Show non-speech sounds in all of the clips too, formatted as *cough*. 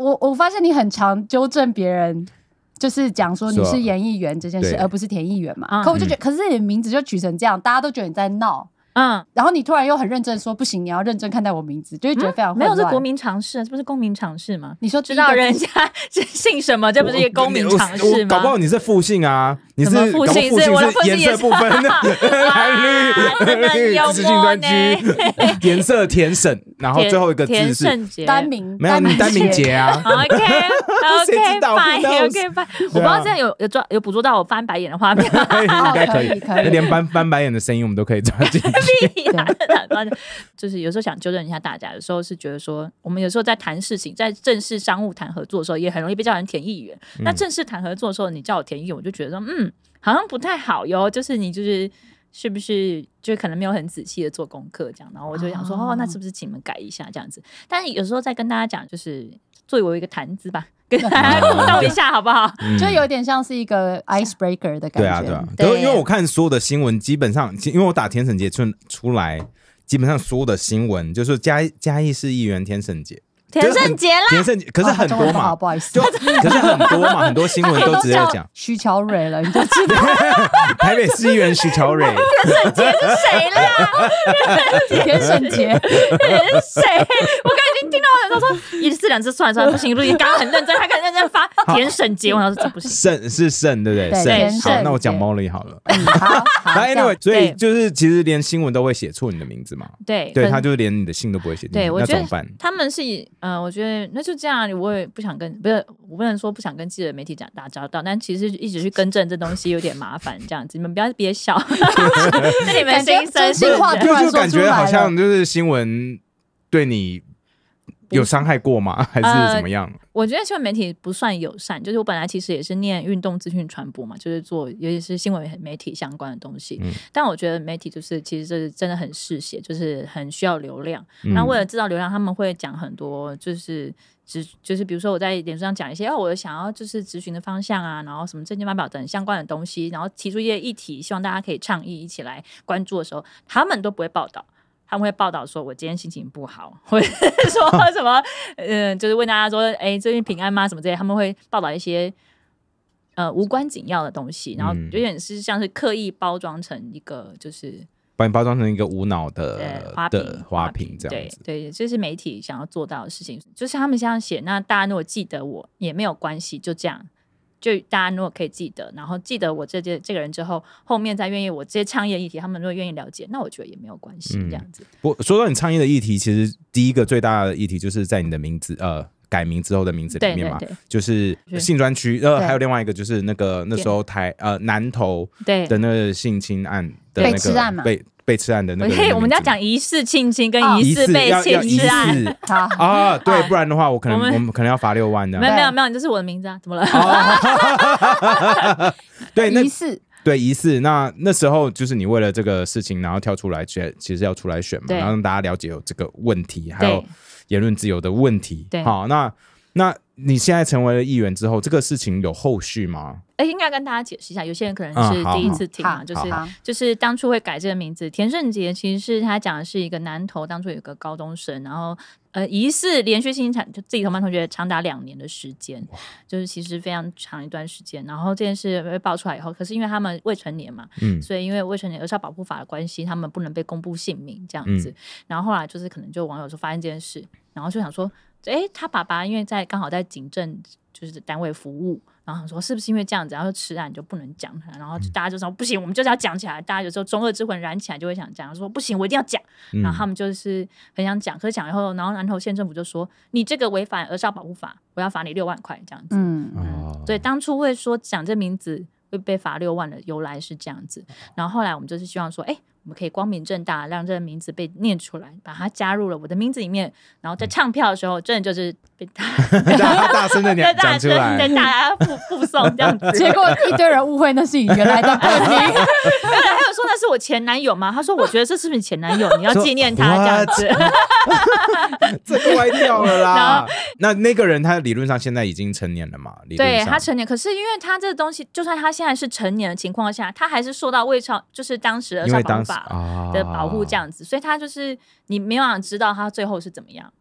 我我发现你很常纠正别人，就是讲说你是演艺员这件事，而不是田艺员嘛。可我就觉，可是你名字就取成这样，大家都觉得你在闹，嗯。然后你突然又很认真说，不行，你要认真看待我名字，就是觉得非常没有这国民常识，这不是公民常识吗？你说知道人家 *laughs* 姓什么，这不是一公民常识吗？搞不好你是复姓啊，你是复姓是我的不分 *laughs* 阳光呢？*laughs* 颜色甜审，然后最后一个字是单名，没有你单名节啊？OK *laughs* OK，翻 OK 翻，我不知道现在有有抓有捕捉到我翻白眼的画面 *laughs* 应该可以，连翻翻白眼的声音我们都可以抓进去。就是有时候想纠正一下大家，有时候是觉得说，我们有时候在谈事情，在正式商务谈合作的时候，也很容易被叫人填议员。那正式谈合作的时候，你叫我填议员，我就觉得说，嗯，好像不太好哟。就是你就是。是不是就可能没有很仔细的做功课这样？然后我就想说，哦，那是不是请你们改一下这样子？但是有时候在跟大家讲，就是作为一个谈资吧，跟大家动一下好不好？就有点像是一个 ice breaker 的感觉。对啊，对啊，然后因为我看所有的新闻，基本上因为我打天神节出出来，基本上所有的新闻就是嘉嘉义市议员天神节。田圣杰啦，田胜杰，可是很多嘛，不好意思，可是很多嘛，很多新闻 *laughs* 都直接讲徐乔蕊了，你就知道。*laughs* 台北市议员徐乔蕊。*laughs* 田圣杰是谁啦？田圣杰，田谁？我刚刚已经听到他说一次两次算了算了，不行，录音。刚刚很认真，他刚认真发田圣杰，我想说这不是圣是圣对不对？对，好，那我讲猫 Molly 好，Anyway，所以就是其实连新闻都会写错你的名字嘛？对，对他就连你的姓都不会写对，那怎么办？他们是。嗯，我觉得那就这样，我也不想跟，不是我不能说不想跟记者媒体讲打交道，但其实一直去更正这东西有点麻烦，这样子，你们不要别笑，*laughs* 那你们心声，心话乱说出来就感觉好像就是新闻对你。有伤害过吗？*laughs* 还是怎么样？我觉得新闻媒体不算友善。就是我本来其实也是念运动资讯传播嘛，就是做尤其是新闻媒体相关的东西。但我觉得媒体就是其实这是真的很嗜血，就是很需要流量。那为了制造流量，他们会讲很多，就是只就是比如说我在脸书上讲一些，哦，我想要就是咨询的方向啊，然后什么证件发表等相关的东西，然后提出一些议题，希望大家可以倡议一起来关注的时候，他们都不会报道。他们会报道说，我今天心情不好，会说什么？嗯，就是问大家说，哎，最近平安吗？什么之类，他们会报道一些呃无关紧要的东西，然后有点是像是刻意包装成一个，就是把你包装成一个无脑的花瓶，花瓶这样子。对，这是媒体想要做到的事情。就是他们这样写，那大家如果记得我也没有关系，就这样。就大家如果可以记得，然后记得我这件这个人之后，后面再愿意我这些议的议题，他们如果愿意了解，那我觉得也没有关系，这样子。我说到你倡议的议题，其实第一个最大的议题就是在你的名字呃改名之后的名字里面嘛，就是性专区，呃还有另外一个就是那个那时候台呃南投对的那个性侵案的那个被。被刺案的那个，*laughs* 我们要讲疑似亲亲跟疑似被刺案。啊，对，不然的话我可能我们可能要罚六万的。没有没有没有，这是我的名字啊，怎么了？*laughs* 对，疑似对疑似，那那时候就是你为了这个事情，然后跳出来选，其实要出来选嘛，然后让大家了解有这个问题，还有言论自由的问题。对，好，那。那你现在成为了议员之后，这个事情有后续吗？哎，应该要跟大家解释一下，有些人可能是第一次听啊，就是就是当初会改这个名字田胜杰，其实是他讲的是一个男头，当初有个高中生，然后呃疑似连续性产就自己同班同学长达两年的时间，就是其实非常长一段时间。然后这件事被爆出来以后，可是因为他们未成年嘛，嗯，所以因为未成年有效保护法的关系，他们不能被公布姓名这样子。然后后来就是可能就网友说发现这件事，然后就想说。哎，他爸爸因为在刚好在警政就是单位服务，然后说是不是因为这样子，然后吃啊你就不能讲他，然后大家就说不行，我们就是要讲起来。大家有时候中二之魂燃起来就会想讲，说不行，我一定要讲。然后他们就是很想讲，可是讲以后然后南投县政府就说你这个违反《儿少保护法》，我要罚你六万块这样子。嗯，所以当初会说讲这名字会被罚六万的由来是这样子。然后后来我们就是希望说，哎。我们可以光明正大让这个名字被念出来，把它加入了我的名字里面，然后在唱票的时候，真的就是被大声的念大声的 *laughs* 大家附 *laughs* 附送这样子。*laughs* 结果一堆人误会那是你原来的弟弟，还有说那是我前男友嘛？他说我觉得这是不你前男友，你要纪念他这样子，这歪掉了啦。那那个人他理论上现在已经成年了嘛？对，他成年，可是因为他这个东西，就算他现在是成年的情况下，他还是受到魏超就是当时的《少年宝法》。啊的保护这样子，所以他就是你没有办法知道他最后是怎么样。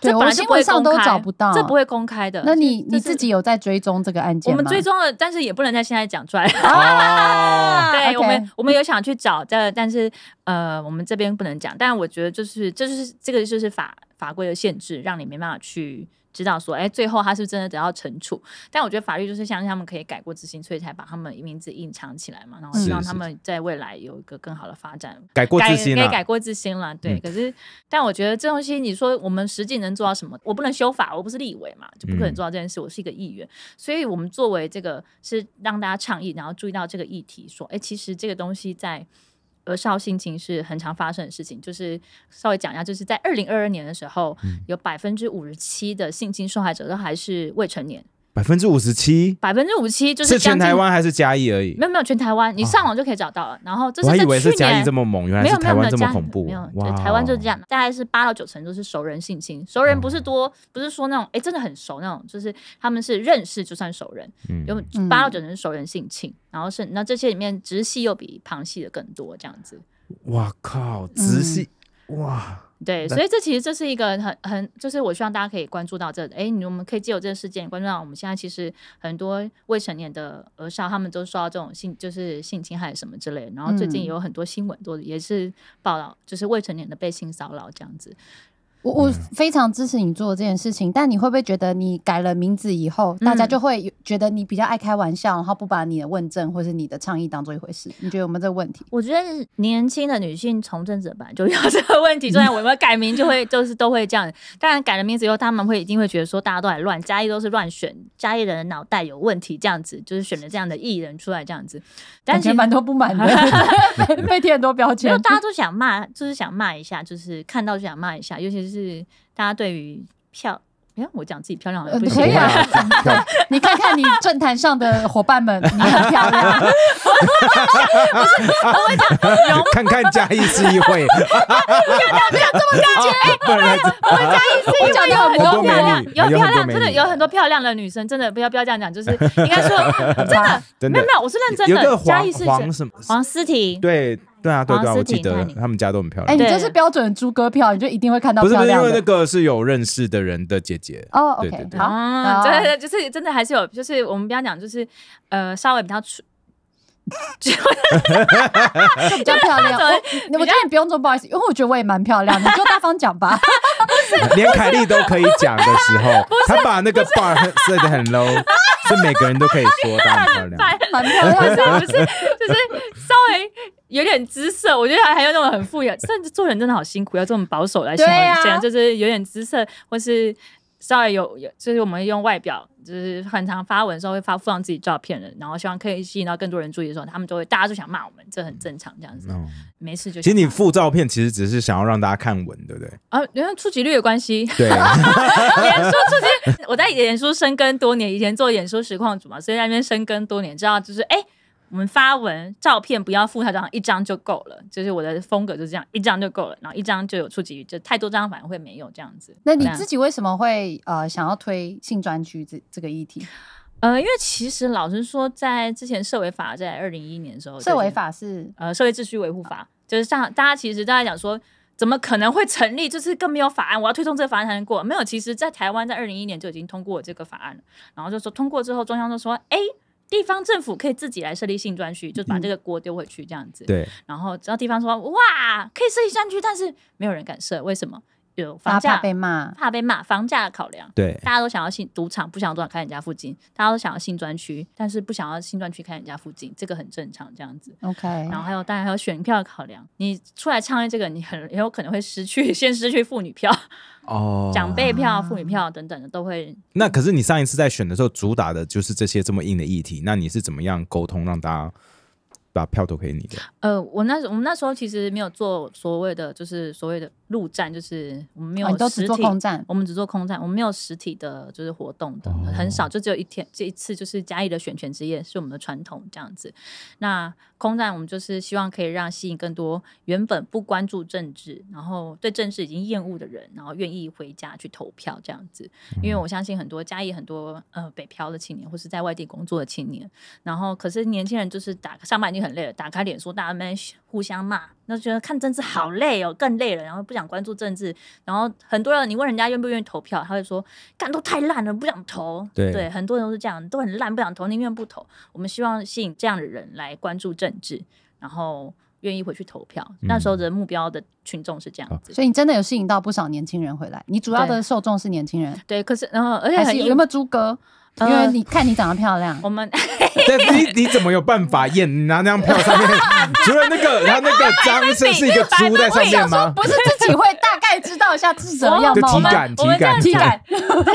对我，我身上都找不到，这不会公开的。那你你自己有在追踪这个案件吗？我们追踪了，但是也不能在现在讲出来。*laughs* 对，我们我们有想去找，但但是呃，我们这边不能讲。但我觉得就是，这就是这个就是法法规的限制，让你没办法去。知道说，哎，最后他是真的得到惩处，但我觉得法律就是相信他们可以改过自新，所以才把他们名字隐藏起来嘛，然后希望他们在未来有一个更好的发展，改过自新。可以改过自新了，对。可是，但我觉得这东西，你说我们实际能做到什么？我不能修法，我不是立委嘛，就不可能做到这件事。我是一个议员，所以我们作为这个是让大家倡议，然后注意到这个议题，说，哎，其实这个东西在。而少性侵是很常发生的事情，就是稍微讲一下，就是在二零二二年的时候，有百分之五十七的性侵受害者都还是未成年。百分之五十七，百分之五十七就是全台湾还是加一而已？没有没有全台湾，你上网就可以找到了。然后，我还以为是嘉一这么猛，原来是台湾这么恐怖。没有，台湾就是这样，大概是八到九成都是熟人性情。熟人不是多，不是说那种哎真的很熟那种，就是他们是认识就算熟人。有八到九成是熟人性情。然后是那这些里面直系又比旁系的更多这样子。哇靠，直系哇！对，所以这其实这是一个很很，就是我希望大家可以关注到这。哎，你我们可以借由这个事件关注到，我们现在其实很多未成年的儿少他们都刷这种性，就是性侵害什么之类。然后最近也有很多新闻做，也是报道，就是未成年的被性骚扰这样子。我我非常支持你做这件事情，但你会不会觉得你改了名字以后，大家就会觉得你比较爱开玩笑，然后不把你的问政或是你的倡议当做一回事？你觉得有没有这个问题？我觉得年轻的女性从政者本来就有这个问题。坐在我们改名就会就是都会这样，当然改了名字以后，他们会一定会觉得说大家都很乱，嘉义都是乱选，嘉义人脑袋有问题这样子，就是选了这样的艺人出来这样子。但是蛮多不满的，*laughs* 被贴很多标签，就大家都想骂，就是想骂一下，就是看到就想骂一下，尤其是。是大家对于漂，哎，我讲自己漂亮很不以啊！*laughs* 你看看你政坛上的伙伴们，你很漂亮。*laughs* *laughs* 看看嘉义市议会。这么感去，哎，*laughs* 我们家嘉义市就有很漂亮，有漂亮，真的有很多漂亮的女生，真的不要不要这样讲，就是应该说 *laughs* 真的，没有没有，我是认真的。有个什黄什么黄思婷，对对啊，对对，我记得他们家都很漂亮。哎，这是标准的猪哥票，你就一定会看到。不是不是，因为那个是有认识的人的姐姐。哦，OK，好，嗯，对对，就是真的还是有，就是我们不要讲，就是呃，稍微比较出就 *laughs* 比较漂亮，我觉得你不用做不好意思，因为我觉得我也蛮漂亮，你就大方讲吧。连凯莉都可以讲的时候，*laughs* 他把那个 bar 设的很 low，是每个人都可以说，蛮漂亮，蛮漂亮，不是，就是稍微有点姿色，我觉得还还有那种很富有，甚至做人真的好辛苦，要这么保守来形容，就是有点姿色，或是。稍微有有，就是我们用外表，就是很常发文的时候会发附上自己照片的，然后希望可以吸引到更多人注意的时候，他们就会大家就想骂我们，这很正常这样子。嗯、没事就其实你附照片，其实只是想要让大家看文，对不对？啊，因为触及率有关系。对，演 *laughs* *laughs* 说触及，我在演说深耕多年，以前做演说实况组嘛，所以在那边深耕多年，知道就是哎。我们发文照片不要附太多张，一张就够了。就是我的风格就是这样，一张就够了，然后一张就有触及，就太多张反而会没有这样子。那你自己为什么会呃想要推性专区这这个议题？呃，因为其实老实说，在之前社委法在二零一一年的时候，社委法是呃社会秩序维护法，就是像大家其实大家讲说，怎么可能会成立？就是更没有法案，我要推动这个法案才能过。没有，其实在台湾在二零一一年就已经通过这个法案了。然后就说通过之后，中央就说哎。地方政府可以自己来设立性专区，就把这个锅丢回去这样子。对。然后只要地方说哇，可以设立专区，但是没有人敢设，为什么？有房价被骂，怕被骂，房价考量。对。大家都想要性赌场，不想场开人家附近。大家都想要性专区，但是不想要性专区开人家附近，这个很正常这样子。OK。然后还有，当然还有选票考量。你出来倡议这个，你很也有可能会失去，*laughs* 先失去妇女票。哦，长辈票、妇女票等等的都会。那可是你上一次在选的时候，主打的就是这些这么硬的议题，那你是怎么样沟通让大家把票投给你的？呃，我那我们那时候其实没有做所谓的，就是所谓的。陆战就是我们没有，实体、空战，我们只做空战，我们没有实体的，就是活动的很少，就只有一天，这一次就是嘉义的选权之夜是我们的传统这样子。那空战我们就是希望可以让吸引更多原本不关注政治，然后对政治已经厌恶的人，然后愿意回家去投票这样子。因为我相信很多嘉义很多呃北漂的青年或是在外地工作的青年，然后可是年轻人就是打上班已经很累了，打开脸书大家蛮。互相骂，那觉得看政治好累哦，更累了，然后不想关注政治。然后很多人，你问人家愿不愿意投票，他会说干都太烂了，不想投。对，很多人都是这样，都很烂，不想投，宁愿不投。我们希望吸引这样的人来关注政治，然后愿意回去投票。那时候的目标的群众是这样子，所以你真的有吸引到不少年轻人回来。你主要的受众是年轻人，对。可是然后，而且有没有诸葛？因为你看你长得漂亮，我们。*laughs* 但你你怎么有办法演拿那张票上面？*laughs* 除了那个，然后那个张是 *laughs* 是一个猪在上面吗？不是自己会带。一下是什么？体感，体感，体感，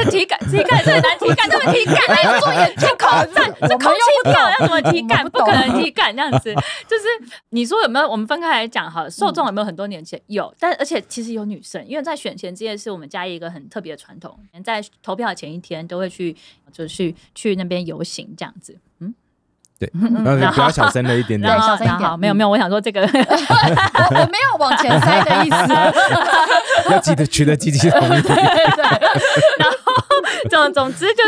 体感，体感，这难体感，这么体感还要做做口罩？这空气票要怎么体感？不可能体感这样子。就是你说有没有？我们分开来讲哈，受众有没有很多年前有？但而且其实有女生，因为在选前这件事，我们家一个很特别的传统，在投票前一天都会去，就去去那边游行这样子。嗯。对，然后比较小声了一点点，然一好，没有没有，我想说这个我 *laughs* *laughs* 没有往前猜的意思，*laughs* 要记得取得积极的，对对对。然后总总之就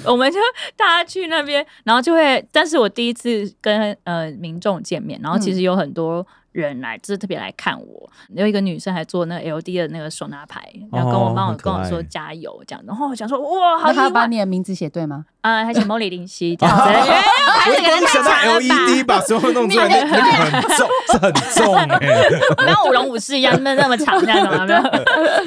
是，我们就大家去那边，然后就会，但是我第一次跟呃民众见面，然后其实有很多。人来就是特别来看我，有一个女生还做那 L D 的那个手拿牌，然后跟我帮我跟我说加油这样，然后我想说哇，好，他把你的名字写对吗？啊，还写莫里林夕 *laughs* 这样西。我刚想到 L E D，*laughs* 把所有弄出来，真的很重，很重。像 *laughs* 舞龙舞狮一样，那那么长，你知道吗？没有，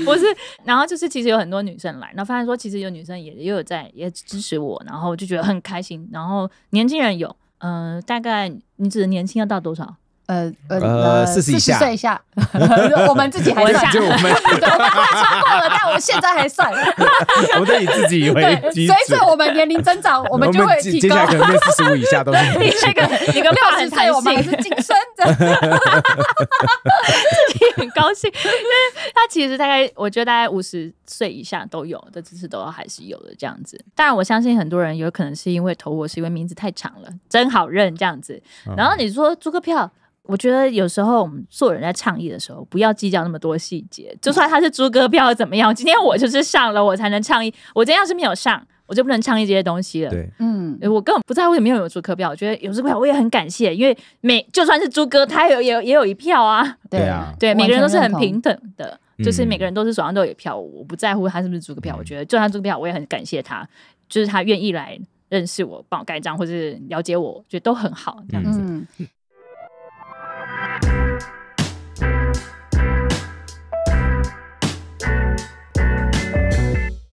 不是。然后就是其实有很多女生来，然后发现说其实有女生也也有在也支持我，然后我就觉得很开心。然后年轻人有，呃，大概你指的年轻要到多少？呃呃，呃四十以下，*laughs* 我们自己还算，就我们当然超过了，但我现在还算，*laughs* 我们得你自己也会，随着我们年龄增长，我们就会提高。数一下，*laughs* 都你这个你个六十岁，我们也是晋升的，自己很高兴。他其实大概，我觉得大概五十岁以下都有的，只是都还是有的这样子。当然，我相信很多人有可能是因为投我是因为名字太长了，真好认这样子。然后你说租个票。我觉得有时候我们做人在倡议的时候，不要计较那么多细节。就算他是猪哥票怎么样，今天我就是上了，我才能倡议。我今天要是没有上，我就不能倡议这些东西了。对，嗯，我根本不在乎有没有猪哥票。我觉得有猪哥票，我也很感谢，因为每就算是猪哥，他有也也有一票啊。对啊，对，每个人都是很平等的，就是每个人都是手上都有票。我不在乎他是不是猪哥票，我觉得就他猪哥票，我也很感谢他，就是他愿意来认识我，帮我盖章或者了解我，我觉得都很好这样子。